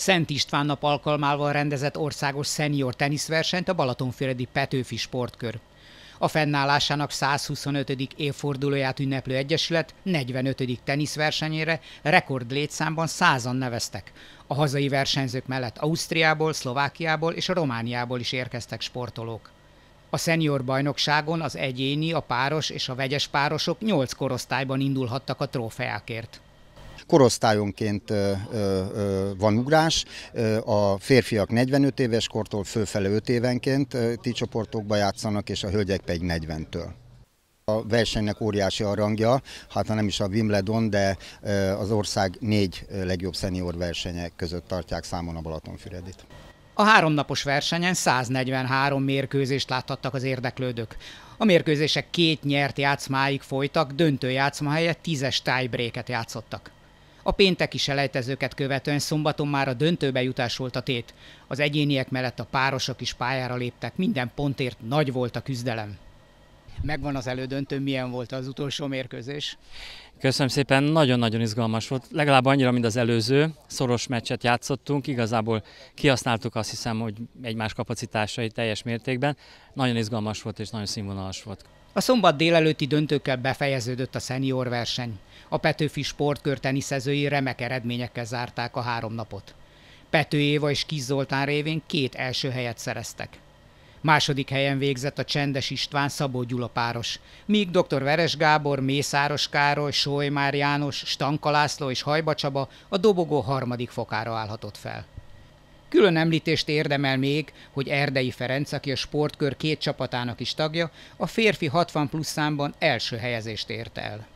Szent István nap alkalmával rendezett országos szenior teniszversenyt a Balatonfüredi Petőfi Sportkör. A fennállásának 125. évfordulóját ünneplő egyesület 45. teniszversenyére rekord létszámban százan neveztek. A hazai versenyzők mellett Ausztriából, Szlovákiából és a Romániából is érkeztek sportolók. A szenior bajnokságon az egyéni, a páros és a vegyes párosok 8 korosztályban indulhattak a trófeákért. Korosztályonként van ugrás, a férfiak 45 éves kortól fölfele 5 évenként ti csoportokba játszanak, és a hölgyek pedig 40-től. A versenynek óriási a rangja, hát ha nem is a Wimbledon, de az ország négy legjobb szenior versenye között tartják számon a Balatonfüredit. A háromnapos versenyen 143 mérkőzést láthattak az érdeklődők. A mérkőzések két nyert játszmáig folytak, döntő játszma helyett tízes tiebreaket játszottak. A pénteki selejtezőket követően szombaton már a döntőbe jutás volt a tét. Az egyéniek mellett a párosok is pályára léptek, minden pontért nagy volt a küzdelem. Megvan az elődöntő, milyen volt az utolsó mérkőzés? Köszönöm szépen, nagyon-nagyon izgalmas volt. Legalább annyira, mint az előző. Szoros meccset játszottunk, igazából kihasználtuk azt hiszem, hogy egymás kapacitásai teljes mértékben. Nagyon izgalmas volt és nagyon színvonalas volt. A szombat délelőtti döntőkkel befejeződött a szenior verseny. A Petőfi sportkör teniszezői remek eredményekkel zárták a három napot. Pető Éva és Kis Zoltán révén két első helyet szereztek. Második helyen végzett a Csendes István Szabó Gyula páros, míg dr. Veres Gábor, Mészáros Károly, Solymár János, Stanka László és Hajba Csaba a dobogó harmadik fokára állhatott fel. Külön említést érdemel még, hogy Erdei Ferenc, aki a sportkör két csapatának is tagja, a férfi 60 plusz számban első helyezést ért el.